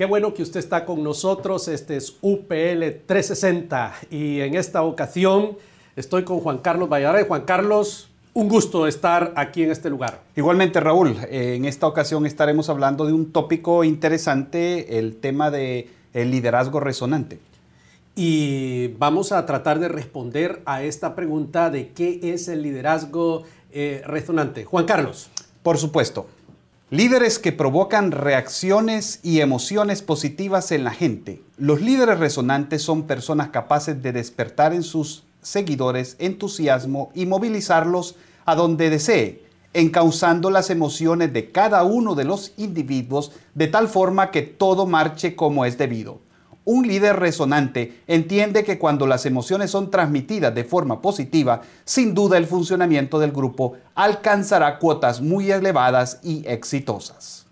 Qué bueno que usted está con nosotros. Este es UPL 360 y en esta ocasión estoy con Juan Carlos Valladares. Juan Carlos, un gusto estar aquí en este lugar. Igualmente, Raúl, en esta ocasión estaremos hablando de un tópico interesante, el tema de el liderazgo resonante. Y vamos a tratar de responder a esta pregunta de qué es el liderazgo eh, resonante. Juan Carlos. Por supuesto. Líderes que provocan reacciones y emociones positivas en la gente. Los líderes resonantes son personas capaces de despertar en sus seguidores entusiasmo y movilizarlos a donde desee, encauzando las emociones de cada uno de los individuos de tal forma que todo marche como es debido. Un líder resonante entiende que cuando las emociones son transmitidas de forma positiva, sin duda el funcionamiento del grupo alcanzará cuotas muy elevadas y exitosas.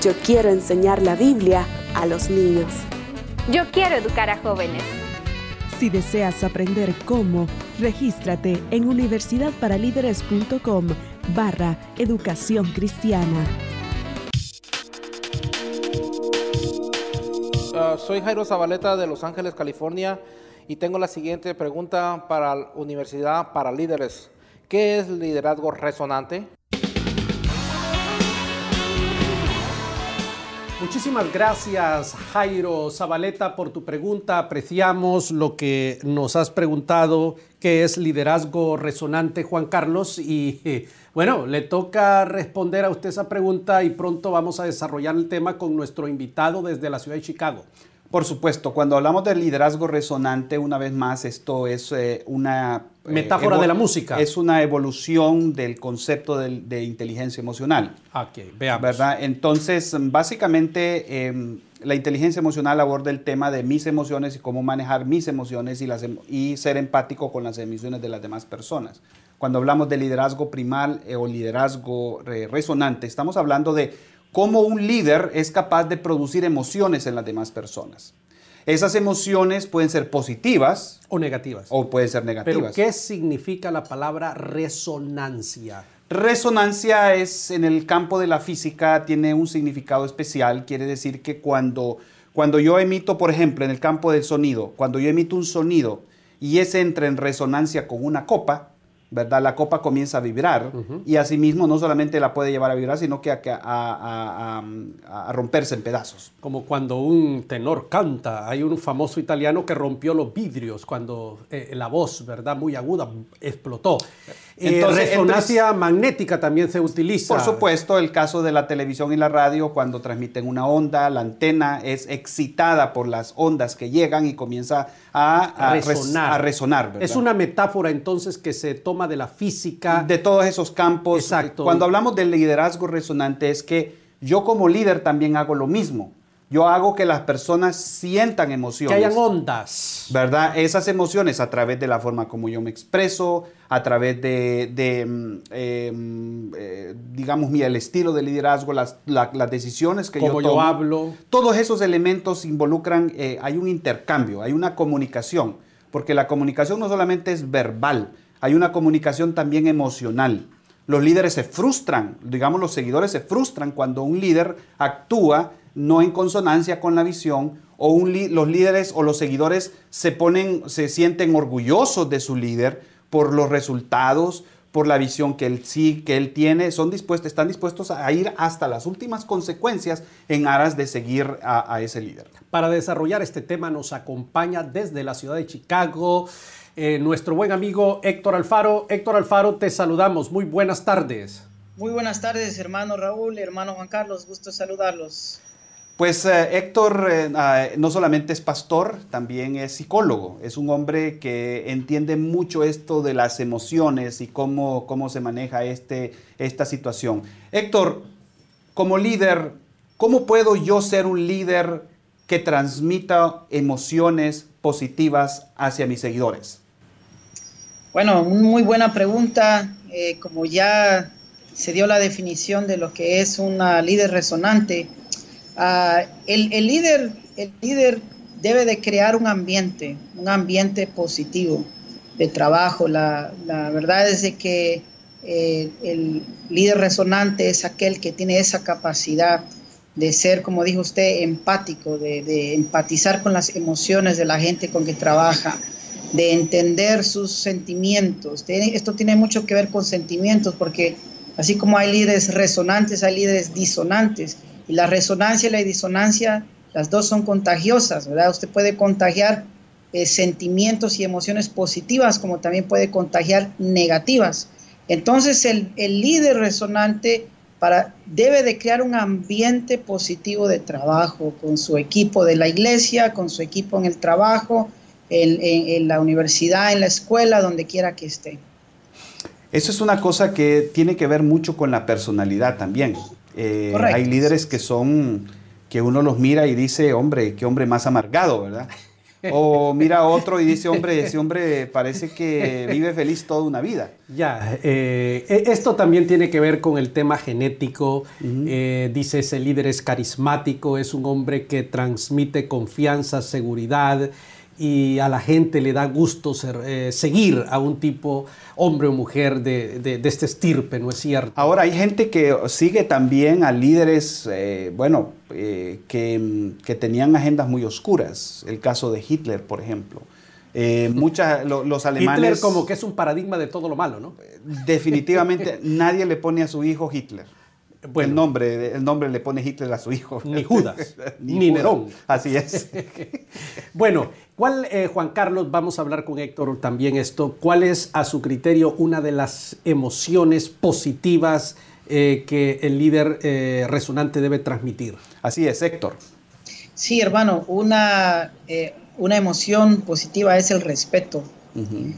Yo quiero enseñar la Biblia a los niños. Yo quiero educar a jóvenes. Si deseas aprender cómo, regístrate en universidadparalíderes.com barra educación cristiana. Ah, soy Jairo Zabaleta de Los Ángeles, California, y tengo la siguiente pregunta para la Universidad para Líderes. ¿Qué es liderazgo resonante? Muchísimas gracias Jairo Zabaleta por tu pregunta. Apreciamos lo que nos has preguntado, que es liderazgo resonante Juan Carlos. Y eh, bueno, le toca responder a usted esa pregunta y pronto vamos a desarrollar el tema con nuestro invitado desde la ciudad de Chicago. Por supuesto, cuando hablamos de liderazgo resonante, una vez más, esto es eh, una... Eh, Metáfora de la música. Es una evolución del concepto de, inteligencia emocional. Ok, veamos. ¿Verdad? Entonces, básicamente, em, la inteligencia emocional aborda el tema de mis emociones y cómo manejar mis emociones y, em, y ser empático con las emociones de las demás personas. Cuando hablamos de liderazgo primal eh, o liderazgo resonante, estamos hablando de cómo un líder es capaz de producir emociones en las demás personas. Esas emociones pueden ser positivas. O negativas. O pueden ser negativas. ¿qué significa la palabra resonancia? Resonancia es, en el campo de la física, tiene un significado especial. Quiere decir que cuando, cuando yo emito, por ejemplo, en el campo del sonido, cuando yo emito un sonido y ese entra en resonancia con una copa, la copa comienza a vibrar y asimismo no solamente la puede llevar a vibrar, sino que a, romperse en pedazos. Como cuando un tenor canta, hay un famoso italiano que rompió los vidrios cuando eh, la voz, ¿verdad? Muy aguda, explotó. Eh, entonces, resonancia magnética también se utiliza. Por supuesto, el caso de la televisión y la radio, cuando transmiten una onda, la antena es excitada por las ondas que llegan y comienza a, resonar. Es una metáfora entonces que se toma de la física. De todos esos campos. Exacto. Cuando hablamos del liderazgo resonante es que yo como líder también hago lo mismo yo hago que las personas sientan emociones. Que hayan ondas. ¿Verdad? Esas emociones a través de la forma como yo me expreso, a través de, de mm, em, eh, digamos, el estilo de liderazgo, las, las decisiones que yo tomo. yo hablo. Todos esos elementos involucran, eh, hay un intercambio, hay una comunicación, porque la comunicación no solamente es verbal, hay una comunicación también emocional. Los líderes se frustran, digamos, los seguidores se frustran cuando un líder actúa no en consonancia con la visión, o los líderes o los seguidores se ponen, se sienten orgullosos de su líder por los resultados, por la visión que él sí, que él tiene, son dispuestos, están dispuestos a ir hasta las últimas consecuencias en aras de seguir a, ese líder. Para desarrollar este tema nos acompaña desde la ciudad de Chicago eh, nuestro buen amigo Héctor Alfaro. Héctor Alfaro, te saludamos. Muy buenas tardes. Muy buenas tardes, hermano Raúl, hermano Juan Carlos, gusto saludarlos. Pues eh, Héctor eh, ah, no solamente es pastor, también es psicólogo. Es un hombre que entiende mucho esto de las emociones y cómo, cómo se maneja este, esta situación. Héctor, como líder, ¿cómo puedo yo ser un líder que transmita emociones positivas hacia mis seguidores? Bueno, muy buena pregunta. Eh, como ya se dio la definición de lo que es una líder resonante, Ah, el, líder, debe de crear un ambiente, un ambiente positivo de trabajo. La, verdad es que eh, el líder resonante es aquel que tiene esa capacidad de ser, como dijo usted, empático, de, empatizar con las emociones de la gente con que trabaja, de entender sus sentimientos. Esto tiene mucho que ver con sentimientos, porque así como hay líderes resonantes, hay líderes disonantes. Y la resonancia y la disonancia, las dos son contagiosas, ¿verdad? Usted puede contagiar eh, sentimientos y emociones positivas, como también puede contagiar negativas. Entonces el, líder resonante para, debe de crear un ambiente positivo de trabajo con su equipo de la iglesia, con su equipo en el trabajo, en, en la universidad, en la escuela, donde quiera que esté. Eso es una cosa que tiene que ver mucho con la personalidad también. Eh, hay líderes que son, que uno los mira y dice, hombre, qué hombre más amargado, ¿verdad? O mira a otro y dice, hombre, ese hombre parece que vive feliz toda una vida. Ya, eh, e, esto también tiene que ver con el tema genético. Eh, dice, ese líder es carismático, es un hombre que transmite confianza, seguridad, y a la gente le da gusto eh, seguir a un tipo, hombre o mujer de, de, este estirpe, ¿no es cierto? Ahora hay gente que sigue también a líderes, eh, bueno, eh, que, tenían agendas muy oscuras, el caso de Hitler, por ejemplo. muchas, los alemanes... Hitler como que es un paradigma de todo lo malo, ¿no? Definitivamente nadie le pone a su hijo Hitler el, nombre, el nombre le pone Hitler a su hijo. Ni Judas, ni, Nerón. Así es. bueno, ¿cuál, eh, Juan Carlos, vamos a hablar con Héctor también esto, cuál es a su criterio una de las emociones positivas eh, que el líder eh, resonante debe transmitir? Así es, Héctor. Sí, hermano, una, una emoción positiva es el respeto.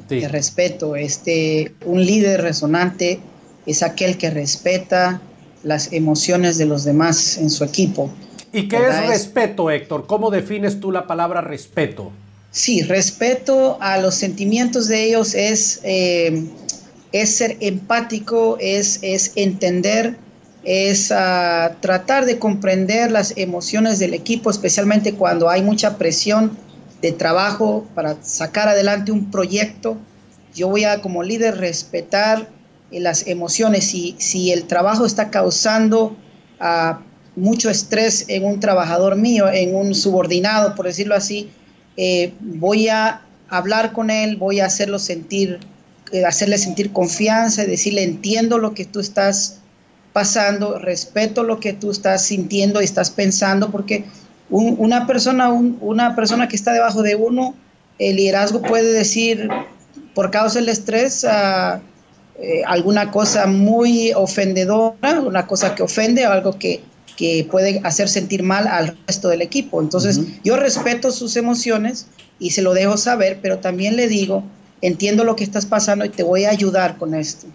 El respeto, este, un líder resonante es aquel que respeta, las emociones de los demás en su equipo. ¿Y qué es respeto, Héctor? ¿Cómo defines tú la palabra respeto? Sí, respeto a los sentimientos de ellos es, eh, ser empático, es, es entender, es ah, tratar de comprender las emociones del equipo, especialmente cuando hay mucha presión de trabajo para sacar adelante un proyecto. Yo voy a como líder respetar eh, las emociones, si, si el trabajo está causando ah, mucho estrés en un trabajador mío, en un subordinado, por decirlo así, eh, voy a hablar con él, voy a hacerlo sentir, eh, hacerle sentir confianza, decirle entiendo lo que tú estás pasando, respeto lo que tú estás sintiendo y estás pensando, porque una, persona, una persona que está debajo de uno, el liderazgo puede decir, por causa del estrés, a ah, eh, alguna cosa muy ofendedora, una cosa que ofende, algo que, puede hacer sentir mal al resto del equipo. Entonces, yo respeto sus emociones y se lo dejo saber, pero también le digo, entiendo lo que estás pasando y te voy a ayudar con esto.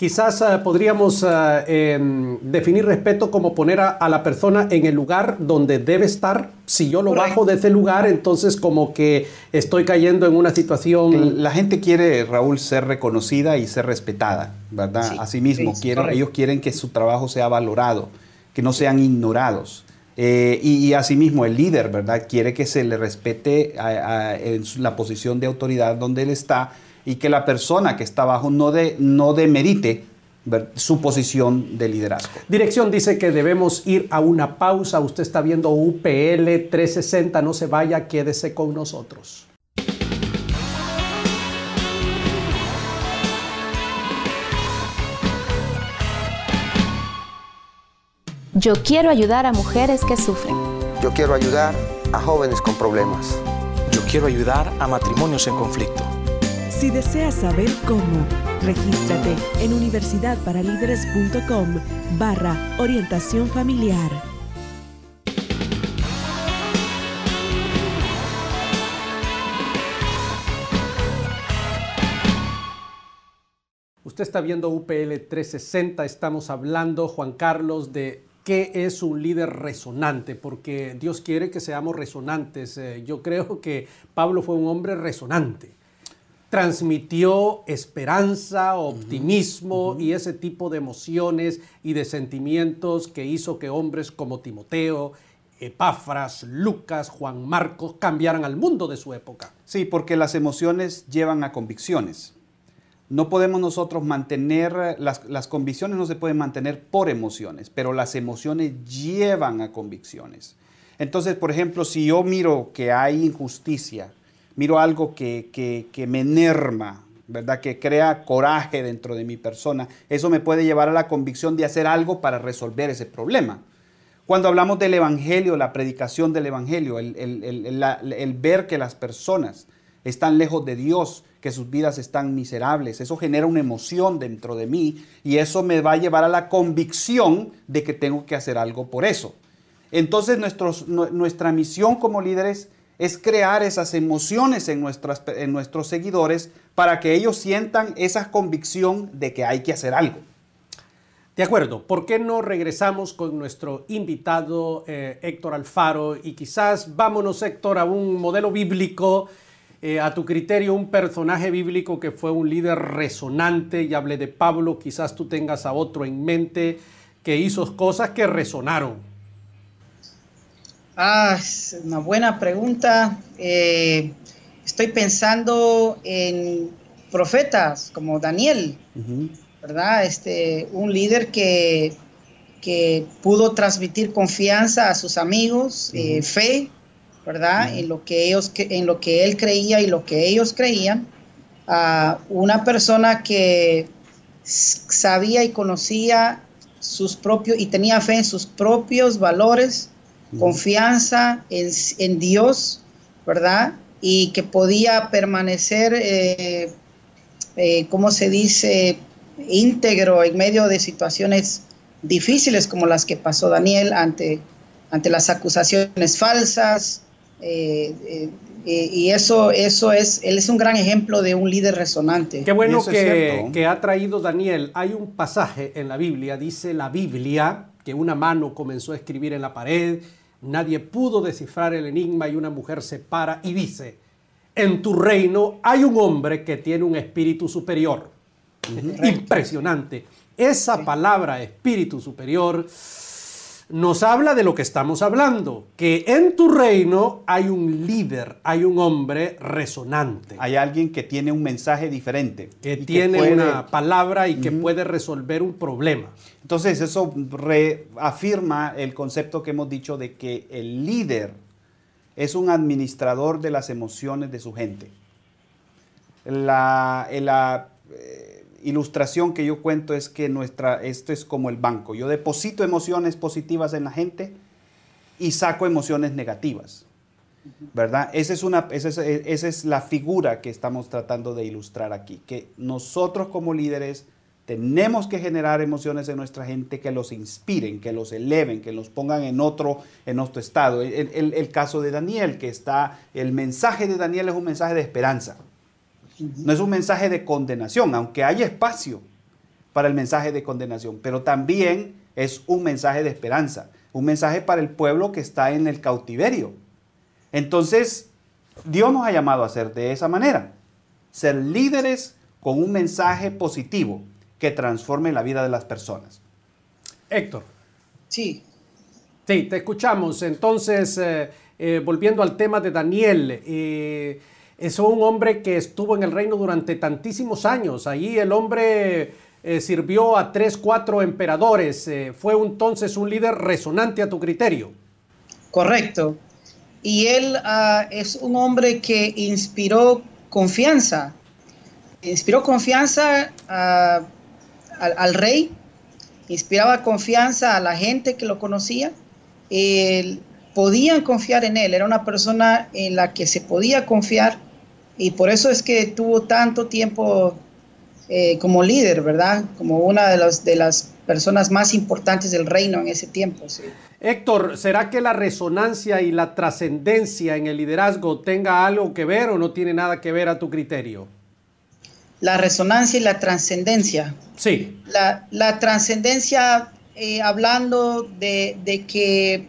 Quizás eh, podríamos eh, em, definir respeto como poner a, la persona en el lugar donde debe estar. Si yo lo bajo de ese lugar, entonces como que estoy cayendo en una situación... La gente quiere, Raúl, ser reconocida y ser respetada, ¿verdad? Asimismo, ellos quieren que su trabajo sea valorado, que no sean ignorados. Eh, y, asimismo el líder, ¿verdad? Quiere que se le respete en la posición de autoridad donde él está, y que la persona que está abajo no, de, no demerite su posición de liderazgo. Dirección dice que debemos ir a una pausa. Usted está viendo UPL 360, no se vaya, quédese con nosotros. Yo quiero ayudar a mujeres que sufren. Yo quiero ayudar a jóvenes con problemas. Yo quiero ayudar a matrimonios en conflicto. Si deseas saber cómo, regístrate en universidadparalíderes.com barra orientación familiar. Usted está viendo UPL 360, estamos hablando, Juan Carlos, de qué es un líder resonante, porque Dios quiere que seamos resonantes. Eh, yo creo que Pablo fue un hombre resonante transmitió esperanza, optimismo y ese tipo de emociones y de sentimientos que hizo que hombres como Timoteo, Epafras, Lucas, Juan Marcos cambiaran al mundo de su época. Sí, porque las emociones llevan a convicciones. No podemos nosotros mantener, las, las convicciones no se pueden mantener por emociones, pero las emociones llevan a convicciones. Entonces, por ejemplo, si yo miro que hay injusticia, miro algo que, me enerma, ¿verdad? Que crea coraje dentro de mi persona. Eso me puede llevar a la convicción de hacer algo para resolver ese problema. Cuando hablamos del Evangelio, la predicación del Evangelio, el, ver que las personas están lejos de Dios, que sus vidas están miserables, eso genera una emoción dentro de mí y eso me va a llevar a la convicción de que tengo que hacer algo por eso. Entonces nuestra misión como líderes es crear esas emociones en, nuestras, en nuestros seguidores para que ellos sientan esa convicción de que hay que hacer algo. De acuerdo, ¿por qué no regresamos con nuestro invitado eh, Héctor Alfaro y quizás vámonos Héctor a un modelo bíblico, eh, a tu criterio un personaje bíblico que fue un líder resonante, ya hablé de Pablo, quizás tú tengas a otro en mente que hizo cosas que resonaron Ah, es una buena pregunta. Eh, estoy pensando en profetas como Daniel, ¿verdad? Este, un líder que, pudo transmitir confianza a sus amigos, eh, fe, ¿verdad? En lo que ellos, en lo que él creía y lo que ellos creían. una persona que sabía y conocía sus propios y tenía fe en sus propios valores confianza en, Dios, ¿verdad? Y que podía permanecer, eh, eh, ¿cómo se dice?, íntegro en medio de situaciones difíciles como las que pasó Daniel ante, ante las acusaciones falsas. Eh, y eso, eso es, él es un gran ejemplo de un líder resonante. Qué bueno que, que, ha traído Daniel. Hay un pasaje en la Biblia, dice la Biblia, que una mano comenzó a escribir en la pared Nadie pudo descifrar el enigma y una mujer se para y dice, en tu reino hay un hombre que tiene un espíritu superior. Impresionante. Esa palabra espíritu superior nos habla de lo que estamos hablando, que en tu reino hay un líder, hay un hombre resonante. Hay alguien que tiene un mensaje diferente. Que tiene una palabra y que puede resolver un problema. Entonces eso reafirma el concepto que hemos dicho de que el líder es un administrador de las emociones de su gente. la, eh, ilustración que yo cuento es que nuestra, esto es como el banco. Yo deposito emociones positivas en la gente y saco emociones negativas. ¿Verdad? Esa es, una, esa es, esa es la figura que estamos tratando de ilustrar aquí, que nosotros como líderes tenemos que generar emociones en nuestra gente que los inspiren, que los eleven, que los pongan en otro, en otro estado. El, el, el caso de Daniel, que está, el mensaje de Daniel es un mensaje de esperanza. No es un mensaje de condenación, aunque hay espacio para el mensaje de condenación, pero también es un mensaje de esperanza, un mensaje para el pueblo que está en el cautiverio. Entonces, Dios nos ha llamado a ser de esa manera, ser líderes con un mensaje positivo que transforme la vida de las personas. Héctor. Sí. Sí, te escuchamos. Entonces, eh, eh, volviendo al tema de Daniel, eh, es un hombre que estuvo en el reino durante tantísimos años. Allí el hombre eh, sirvió a tres, cuatro emperadores. Eh, fue entonces un líder resonante a tu criterio. Correcto. Y él ah, es un hombre que inspiró confianza. Inspiró confianza ah, al, rey, inspiraba confianza a la gente que lo conocía. podían confiar en él, era una persona en la que se podía confiar y por eso es que tuvo tanto tiempo eh, como líder, ¿verdad? Como una de las, de las personas más importantes del reino en ese tiempo. Héctor, ¿será que la resonancia y la trascendencia en el liderazgo tenga algo que ver o no tiene nada que ver a tu criterio? La resonancia y la trascendencia. Sí. La, trascendencia, eh, hablando de, de que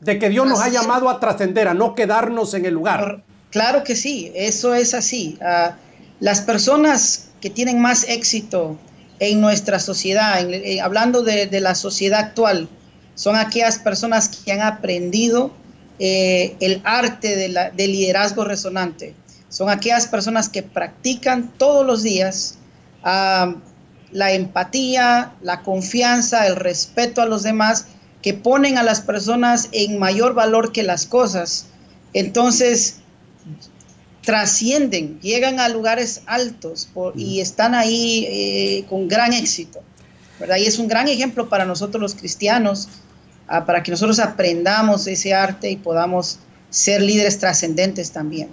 de que Dios nos ha llamado a trascender, a no quedarnos en el lugar. Claro que sí, eso es así. Ah, las personas que tienen más éxito en nuestra sociedad, eh, hablando de, la sociedad actual, son aquellas personas que han aprendido eh, el arte de del liderazgo resonante. Son aquellas personas que practican todos los días ah, la empatía, la confianza, el respeto a los demás, que ponen a las personas en mayor valor que las cosas. Entonces, trascienden, llegan a lugares altos y mm. están ahí eh, con gran éxito. ¿verdad? Y es un gran ejemplo para nosotros los cristianos, ah, para que nosotros aprendamos ese arte y podamos ser líderes trascendentes también.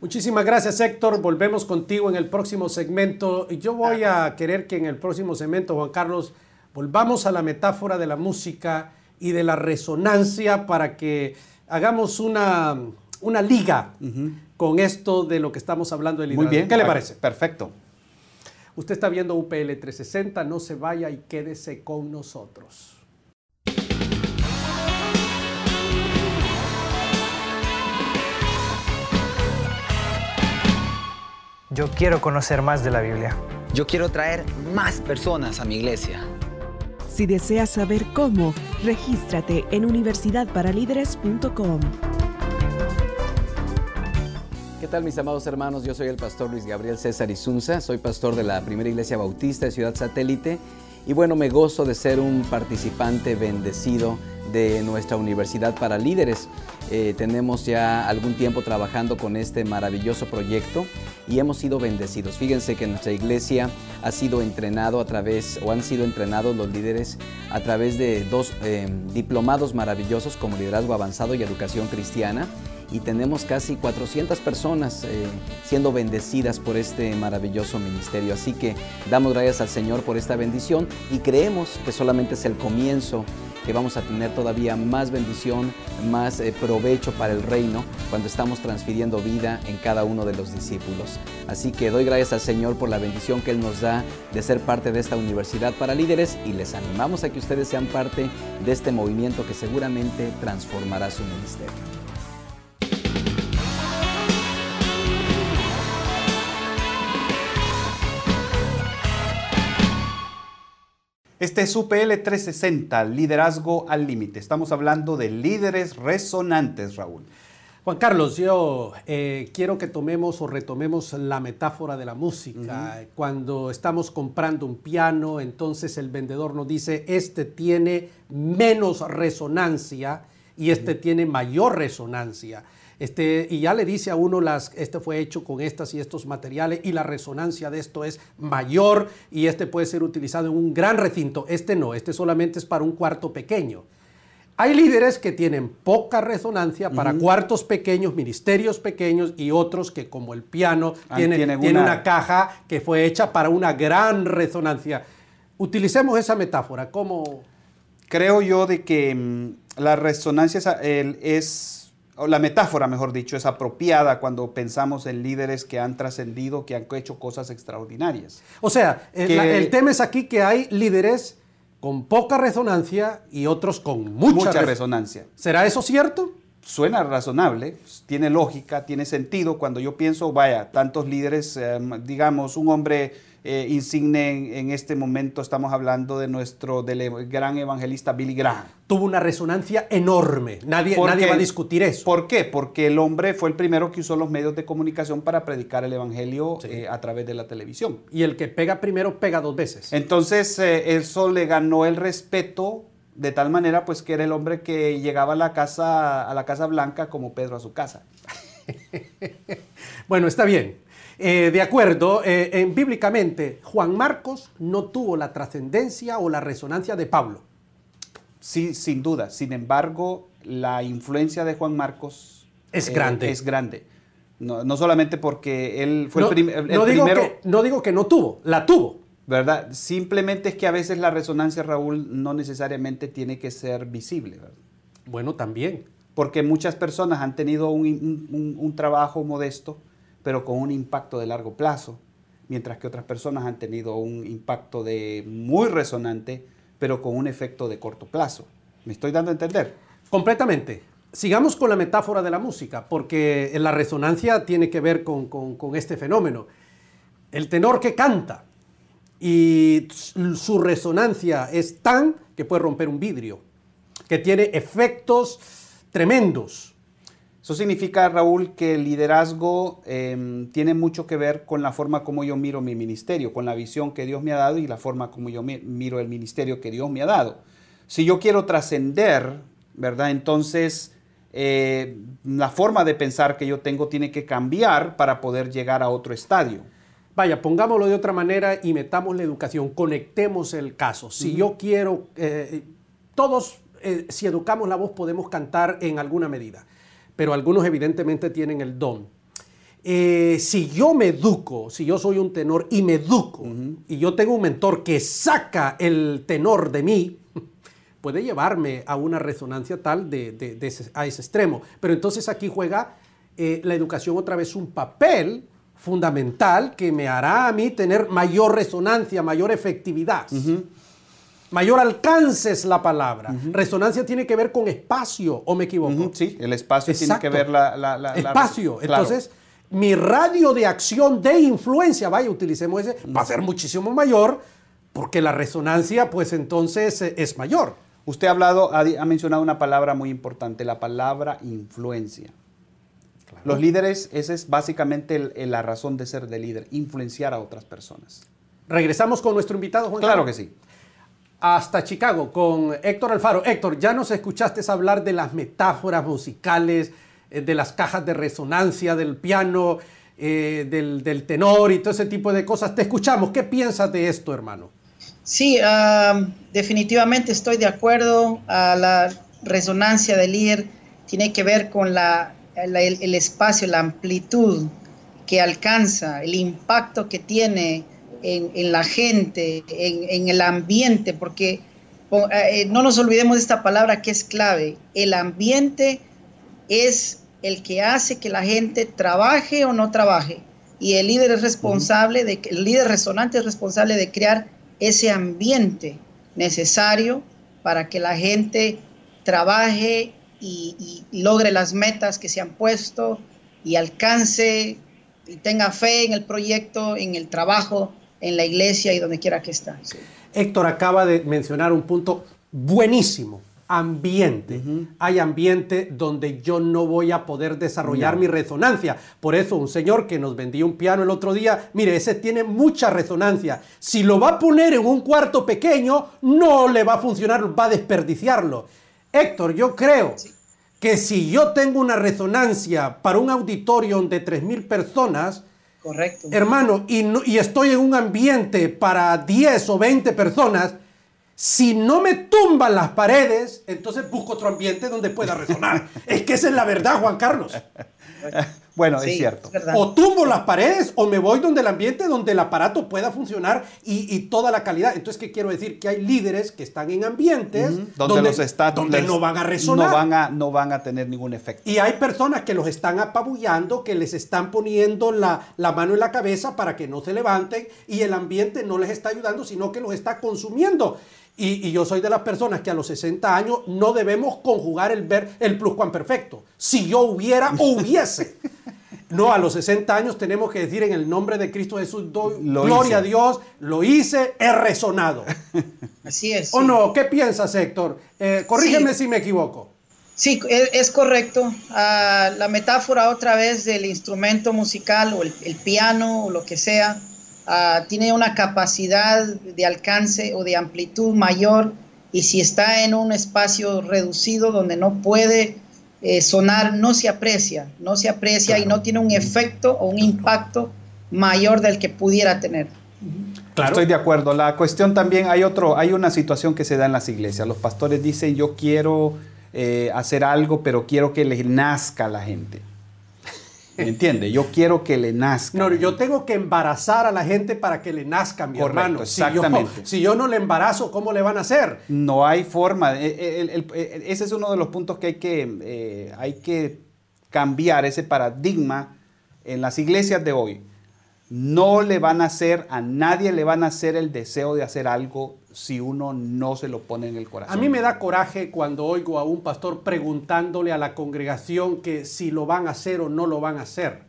Muchísimas gracias Héctor, volvemos contigo en el próximo segmento. Y Yo voy a querer que en el próximo segmento, Juan Carlos, volvamos a la metáfora de la música y de la resonancia para que hagamos una una liga con esto de lo que estamos hablando del Muy bien. ¿Qué le ah, parece? Perfecto. Usted está viendo UPL 360, no se vaya y quédese con nosotros. Yo quiero conocer más de la Biblia. Yo quiero traer más personas a mi iglesia. Si deseas saber cómo, regístrate en universidadparalíderes.com. ¿Qué tal mis amados hermanos? Yo soy el pastor Luis Gabriel César Isunza, soy pastor de la Primera Iglesia Bautista de Ciudad Satélite y bueno, me gozo de ser un participante bendecido de nuestra Universidad para Líderes. Eh, tenemos ya algún tiempo trabajando con este maravilloso proyecto y hemos sido bendecidos. Fíjense que nuestra iglesia ha sido entrenado a través, o han sido entrenados los líderes a través de dos eh, diplomados maravillosos como liderazgo avanzado y educación cristiana y tenemos casi 400 personas eh, siendo bendecidas por este maravilloso ministerio. Así que damos gracias al Señor por esta bendición y creemos que solamente es el comienzo que vamos a tener todavía más bendición, más eh, provecho para el reino cuando estamos transfiriendo vida en cada uno de los discípulos. Así que doy gracias al Señor por la bendición que Él nos da de ser parte de esta universidad para líderes y les animamos a que ustedes sean parte de este movimiento que seguramente transformará su ministerio. Este es UPL 360, Liderazgo al Límite. Estamos hablando de líderes resonantes, Raúl. Juan Carlos, yo eh, quiero que tomemos o retomemos la metáfora de la música. Cuando estamos comprando un piano, entonces el vendedor nos dice, este tiene menos resonancia y este tiene mayor resonancia. Este, y ya le dice a uno, las, este fue hecho con estas y estos materiales y la resonancia de esto es mayor y este puede ser utilizado en un gran recinto. Este no, este solamente es para un cuarto pequeño. Hay líderes que tienen poca resonancia para cuartos pequeños, ministerios pequeños y otros que como el piano ah, tienen tiene, una... caja que fue hecha para una gran resonancia. Utilicemos esa metáfora. ¿Cómo? Creo yo de que mm, la resonancia es o la metáfora, mejor dicho, es apropiada cuando pensamos en líderes que han trascendido, que han hecho cosas extraordinarias. O sea, el tema es aquí que hay líderes con poca resonancia y otros con mucha, resonancia. ¿Será eso cierto? Suena razonable, tiene lógica, tiene sentido. Cuando yo pienso, vaya, tantos líderes, em, digamos, un hombre eh, insigne en, este momento, estamos hablando de nuestro del e, gran evangelista Billy Graham. Tuvo una resonancia enorme, nadie, nadie va a discutir eso. ¿Por qué? Porque el hombre fue el primero que usó los medios de comunicación para predicar el evangelio eh, a través de la televisión. Y el que pega primero pega dos veces. Entonces eh, eso le ganó el respeto de tal manera pues que era el hombre que llegaba a la casa, a la Casa Blanca como Pedro a su casa. bueno, está bien. Eh, de acuerdo, eh, eh, bíblicamente, Juan Marcos no tuvo la trascendencia o la resonancia de Pablo. Sí, sin duda. Sin embargo, la influencia de Juan Marcos es grande. Es grande. No, solamente porque él fue el, primero. no digo que no tuvo, la tuvo. ¿Verdad? Simplemente es que a veces la resonancia, Raúl, no necesariamente tiene que ser visible. Bueno, también. Porque muchas personas han tenido un trabajo modesto pero con un impacto de largo plazo, mientras que otras personas han tenido un impacto de muy resonante, pero con un efecto de corto plazo. ¿Me estoy dando a entender? Completamente. Sigamos con la metáfora de la música, porque la resonancia tiene que ver con, con este fenómeno. El tenor que canta y su resonancia es tan que puede romper un vidrio, que tiene efectos tremendos. Eso significa, Raúl, que el liderazgo em, tiene mucho que ver con la forma como yo miro mi ministerio, con la visión que Dios me ha dado y la forma como yo miro el ministerio que Dios me ha dado. Si yo quiero trascender, ¿verdad? Entonces, eh, la forma de pensar que yo tengo tiene que cambiar para poder llegar a otro estadio. Vaya, pongámoslo de otra manera y metamos la educación, conectemos el caso. Si yo quiero, eh, todos, eh, si educamos la voz, podemos cantar en alguna medida pero algunos evidentemente tienen el don. Eh, si yo me educo, si yo soy un tenor y me educo, y yo tengo un mentor que saca el tenor de mí, puede llevarme a una resonancia tal de, a ese extremo. Pero entonces aquí juega eh, la educación otra vez un papel fundamental que me hará a mí tener mayor resonancia, mayor efectividad mayor alcance es la palabra. Resonancia tiene que ver con espacio, ¿o me equivoco? Sí, el espacio tiene que ver la... la, espacio, entonces... Mi radio de acción de influencia, vaya, utilicemos ese, va a ser muchísimo mayor porque la resonancia, pues entonces eh, es mayor. Usted ha hablado, ha, mencionado una palabra muy importante, la palabra influencia. Los líderes, esa es básicamente la razón de ser de líder, influenciar a otras personas. Regresamos con nuestro invitado, Juan. Claro que sí hasta Chicago con Héctor Alfaro. Héctor, ya nos escuchaste hablar de las metáforas musicales, eh, de las cajas de resonancia, del piano, eh, del, tenor y todo ese tipo de cosas. Te escuchamos. ¿Qué piensas de esto, hermano? Sí, definitivamente estoy de acuerdo. la resonancia del líder tiene que ver con el espacio, la amplitud que alcanza, el impacto que tiene en, la gente, en, el ambiente, porque eh, eh, no nos olvidemos de esta palabra que es clave. El ambiente es el que hace que la gente trabaje o no trabaje. Y el líder es responsable, de, el líder resonante es responsable de crear ese ambiente necesario para que la gente trabaje y, y, logre las metas que se han puesto y alcance y tenga fe en el proyecto, en el trabajo en la iglesia y donde quiera que está. Héctor acaba de mencionar un punto buenísimo, ambiente. Hay ambiente donde yo no voy a poder desarrollar mi resonancia. Por eso un señor que nos vendía un piano el otro día, mire, ese tiene mucha resonancia. Si lo va a poner en un cuarto pequeño, no le va a funcionar, va a desperdiciarlo. Héctor, yo creo que si yo tengo una resonancia para un auditorio de 3.000 personas, Correcto. Hermano, y, estoy en un ambiente para 10 o 20 personas. Si no me tumban las paredes, entonces busco otro ambiente donde pueda resonar. es que esa es la verdad, Juan Carlos. Bueno, es cierto. o tumbo las paredes o me voy donde el ambiente, donde el aparato pueda funcionar y, toda la calidad. Entonces, ¿qué quiero decir? Que hay líderes que están en ambientes donde, los está, donde no van a resonar. No van a, no van a tener ningún efecto. Y hay personas que los están apabullando, que les están poniendo la, la mano en la cabeza para que no se levanten y el ambiente no les está ayudando, sino que los está consumiendo. Y, yo soy de las personas que a los 60 años no debemos conjugar el, ver, el pluscuamperfecto. Si yo hubiera hubiese. No, a los 60 años tenemos que decir en el nombre de Cristo Jesús, gloria a Dios, lo hice, he resonado. Así es. ¿O no? ¿Qué piensas, Héctor? Eh, corrígeme si me equivoco. Sí, e, es correcto. la metáfora otra vez del instrumento musical o el piano o lo que sea, Ah, tiene una capacidad de alcance o de amplitud mayor y si está en un espacio reducido donde no puede eh, sonar, no se aprecia, no se aprecia y no tiene un efecto o un impacto mayor del que pudiera tener. Estoy de acuerdo. La cuestión también hay otro, hay una situación que se da en las iglesias. Los pastores dicen yo quiero eh, hacer algo, pero quiero que les nazca a la gente. ¿Me entiende? Yo quiero que le nazca. No, yo tengo que embarazar a la gente para que le nazca, mi hermano. Exactamente. Si yo, no le embarazo, ¿cómo le van a hacer? No hay forma. E, e, e, ese es uno de los puntos que hay que, eh, hay que cambiar, ese paradigma en las iglesias de hoy. No le van a hacer, a nadie le van a hacer el deseo de hacer algo si uno no se lo pone en el corazón. A mí me da coraje cuando oigo a un pastor preguntándole a la congregación que si lo van a hacer o no lo van a hacer.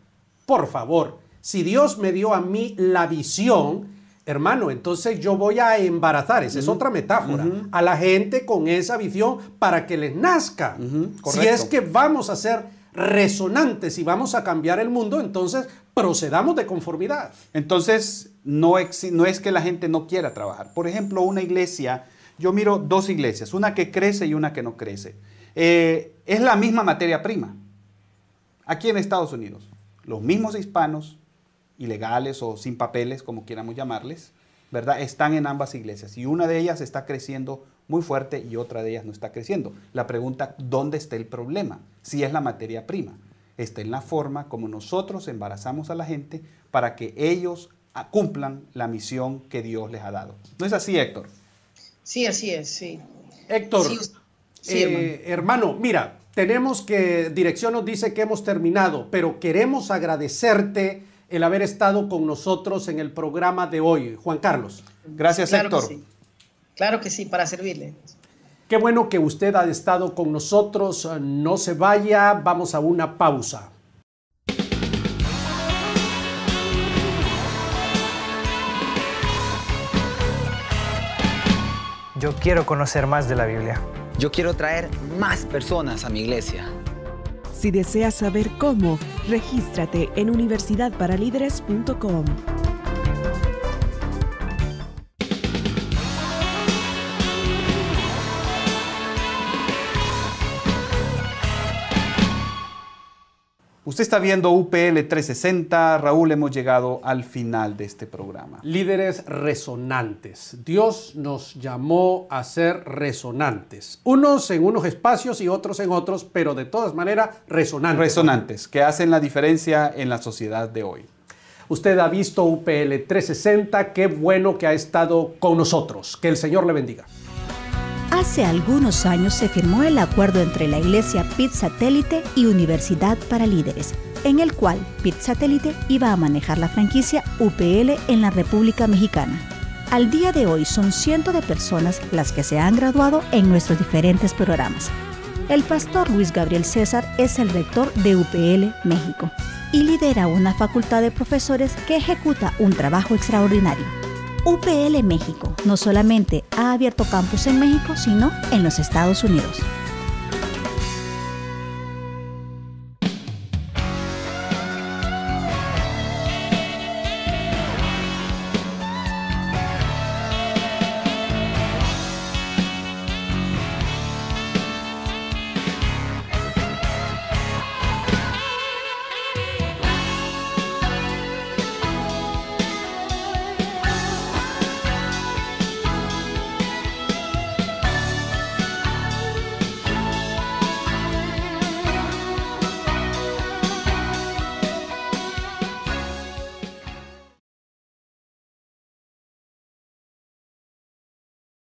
Por favor, si Dios me dio a mí la visión, hermano, entonces yo voy a embarazar, esa es otra metáfora, a la gente con esa visión para que les nazca. Si es que vamos a ser resonantes y vamos a cambiar el mundo, entonces procedamos de conformidad. Entonces, no, es que la gente no quiera trabajar. Por ejemplo, una iglesia, yo miro dos iglesias, una que crece y una que no crece. Eh, es la misma materia prima. Aquí en Estados Unidos, los mismos hispanos, ilegales o sin papeles, como quieramos llamarles, ¿verdad? Están en ambas iglesias y una de ellas está creciendo muy fuerte y otra de ellas no está creciendo. La pregunta, ¿dónde está el problema? Si es la materia prima está en la forma como nosotros embarazamos a la gente para que ellos cumplan la misión que Dios les ha dado. ¿No es así, Héctor? Sí, así es, sí. Héctor, eh, hermano. mira, tenemos que, dirección nos dice que hemos terminado, pero queremos agradecerte el haber estado con nosotros en el programa de hoy. Juan Carlos. Gracias, claro Héctor. Claro que sí, para servirle. Qué bueno que usted ha estado con nosotros. No se vaya, vamos a una pausa. Yo quiero conocer más de la Biblia. Yo quiero traer más personas a mi iglesia. Si deseas saber cómo, regístrate en universidadparalíderes.com. Usted está viendo UPL 360. Raúl, hemos llegado al final de este programa. Líderes resonantes. Dios nos llamó a ser resonantes. Unos en unos espacios y otros en otros, pero de todas maneras resonantes. Resonantes, que hacen la diferencia en la sociedad de hoy. Usted ha visto UPL 360. Qué bueno que ha estado con nosotros. Que el Señor le bendiga. Hace algunos años se firmó el acuerdo entre la Iglesia Pit Satélite y Universidad para Líderes, en el cual Pit Satélite iba a manejar la franquicia UPL en la República Mexicana. Al día de hoy son cientos de personas las que se han graduado en nuestros diferentes programas. El pastor Luis Gabriel César es el rector de UPL México y lidera una facultad de profesores que ejecuta un trabajo extraordinario. UPL México no solamente ha abierto campus en México, sino en los Estados Unidos.